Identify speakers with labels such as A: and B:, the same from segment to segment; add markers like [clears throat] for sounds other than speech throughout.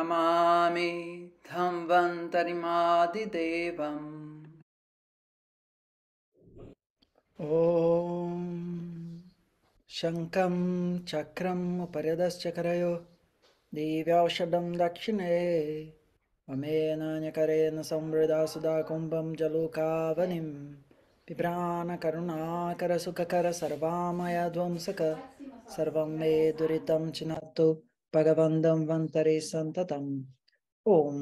A: नमामि ॐ शङ्खं चक्रं परदश्च करयो दक्षिणे ममेनाकरेण संवृदा कुम्भं जलुकावनिं पिभ्राणकरुणाकरसुखकर सर्वामयध्वंसक सर्वं मे दुरितं चिनत्तु Bhagavandam Vantare Santatam. Om.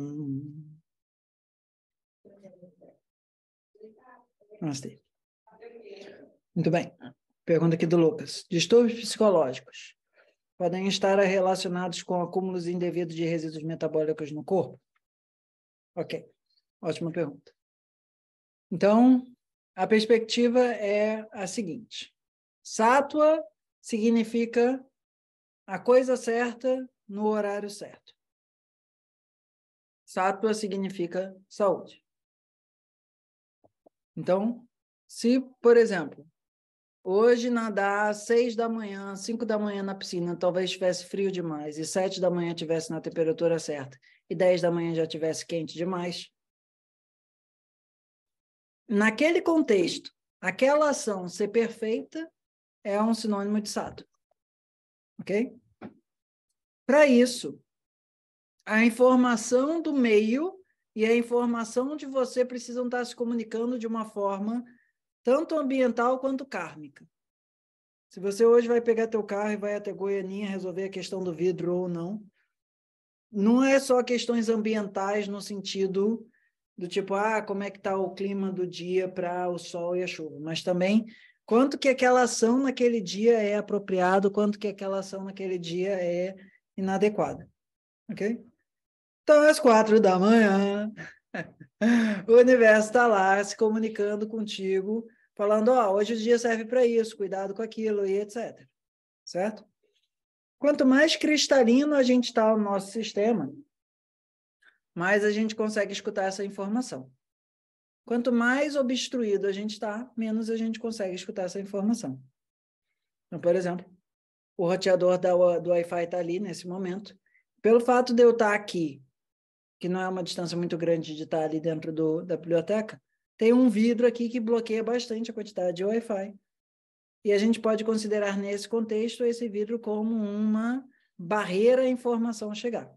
A: Namastê. Muito bem. Pergunta aqui do Lucas. Distúrbios psicológicos podem estar relacionados com acúmulos indevidos de resíduos metabólicos no corpo? Ok. Ótima pergunta. Então, a perspectiva é a seguinte. Sátua significa a coisa certa no horário certo. Sattva significa saúde. Então, se, por exemplo, hoje nadar às seis da manhã, cinco da manhã na piscina, talvez estivesse frio demais, e sete da manhã estivesse na temperatura certa, e dez da manhã já estivesse quente demais. Naquele contexto, aquela ação ser perfeita é um sinônimo de sato. Ok? Para isso, a informação do meio e a informação de você precisam estar se comunicando de uma forma tanto ambiental quanto kármica. Se você hoje vai pegar teu carro e vai até Goianinha resolver a questão do vidro ou não, não é só questões ambientais no sentido do tipo, ah, como é que está o clima do dia para o sol e a chuva, mas também quanto que aquela ação naquele dia é apropriado, quanto que aquela ação naquele dia é inadequada, ok? Então, às quatro da manhã, [laughs] o universo está lá se comunicando contigo, falando, ó, oh, hoje o dia serve para isso, cuidado com aquilo e etc, certo? Quanto mais cristalino a gente está no nosso sistema, mais a gente consegue escutar essa informação. Quanto mais obstruído a gente está, menos a gente consegue escutar essa informação. Então, por exemplo, o roteador do Wi-Fi está ali nesse momento. Pelo fato de eu estar tá aqui, que não é uma distância muito grande de estar tá ali dentro do, da biblioteca, tem um vidro aqui que bloqueia bastante a quantidade de Wi-Fi. E a gente pode considerar, nesse contexto, esse vidro como uma barreira à informação chegar.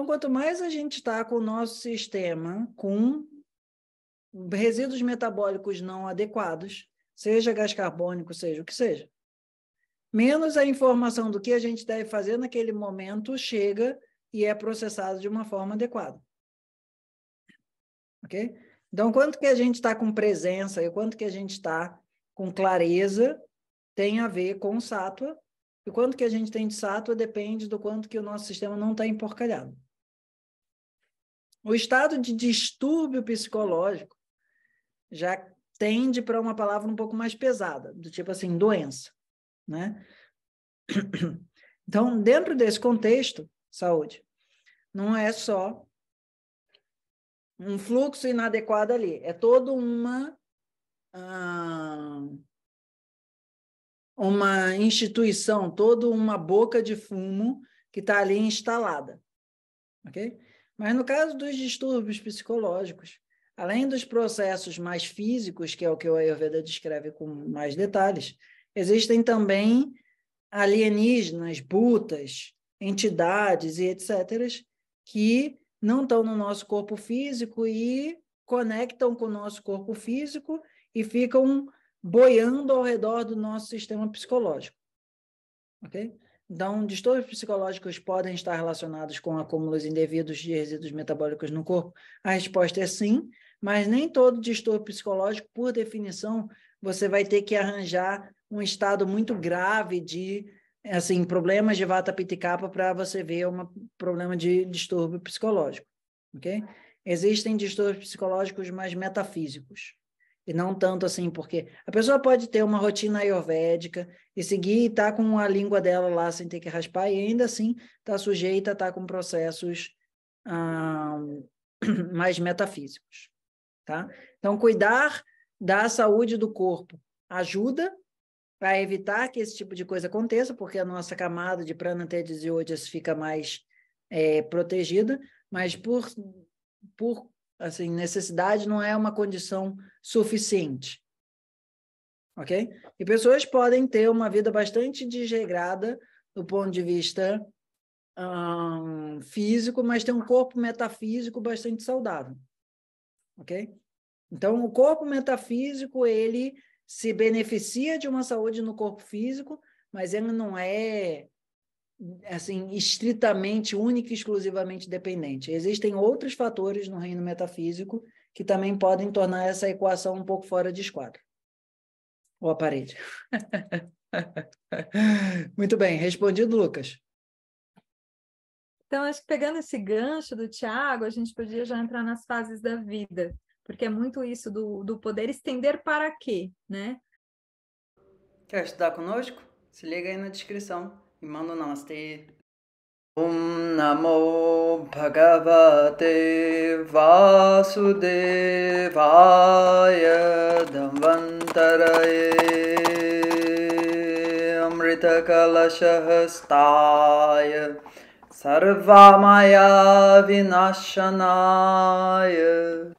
A: Então, quanto mais a gente está com o nosso sistema com resíduos metabólicos não adequados, seja gás carbônico, seja o que seja, menos a informação do que a gente deve fazer naquele momento chega e é processado de uma forma adequada. Ok? Então, quanto que a gente está com presença e quanto que a gente está com clareza tem a ver com sátua, e quanto que a gente tem de sátua depende do quanto que o nosso sistema não está emporcalhado. O estado de distúrbio psicológico já tende para uma palavra um pouco mais pesada, do tipo assim, doença, né? Então, dentro desse contexto, saúde, não é só um fluxo inadequado ali, é toda uma ah, uma instituição, toda uma boca de fumo que está ali instalada, ok? Mas no caso dos distúrbios psicológicos, além dos processos mais físicos, que é o que o Ayurveda descreve com mais detalhes, existem também alienígenas, butas, entidades e etc., que não estão no nosso corpo físico e conectam com o nosso corpo físico e ficam boiando ao redor do nosso sistema psicológico. Ok? Então, distúrbios psicológicos podem estar relacionados com acúmulos indevidos de resíduos metabólicos no corpo? A resposta é sim, mas nem todo distúrbio psicológico, por definição, você vai ter que arranjar um estado muito grave de assim problemas de vata piticapa para você ver um problema de distúrbio psicológico, ok? Existem distúrbios psicológicos mais metafísicos, e não tanto assim, porque a pessoa pode ter uma rotina ayurvédica e seguir e estar tá com a língua dela lá sem ter que raspar, e ainda assim está sujeita a estar tá com processos ah, [clears throat] mais metafísicos. Tá? Então, cuidar da saúde do corpo ajuda para evitar que esse tipo de coisa aconteça, porque a nossa camada de prana, tedes e fica mais é, protegida, mas por, por Assim, necessidade não é uma condição suficiente. Ok? E pessoas podem ter uma vida bastante desregrada do ponto de vista um, físico, mas ter um corpo metafísico bastante saudável. Ok? Então, o corpo metafísico, ele se beneficia de uma saúde no corpo físico, mas ele não é assim, estritamente, única e exclusivamente dependente. Existem outros fatores no reino metafísico que também podem tornar essa equação um pouco fora de esquadro. Ou a parede. [laughs] Muito bem, respondido, Lucas. Então, acho que pegando esse gancho do Tiago, a gente podia já entrar nas fases da vida, porque é muito isso do, do poder estender para quê, né? Quer estudar conosco? Se liga aí na descrição. मनो नमस्ते ॐ नमो भगवते वासुदेवाय धन्वन्तरये अमृतकलशहस्ताय सर्वामया विनाशनाय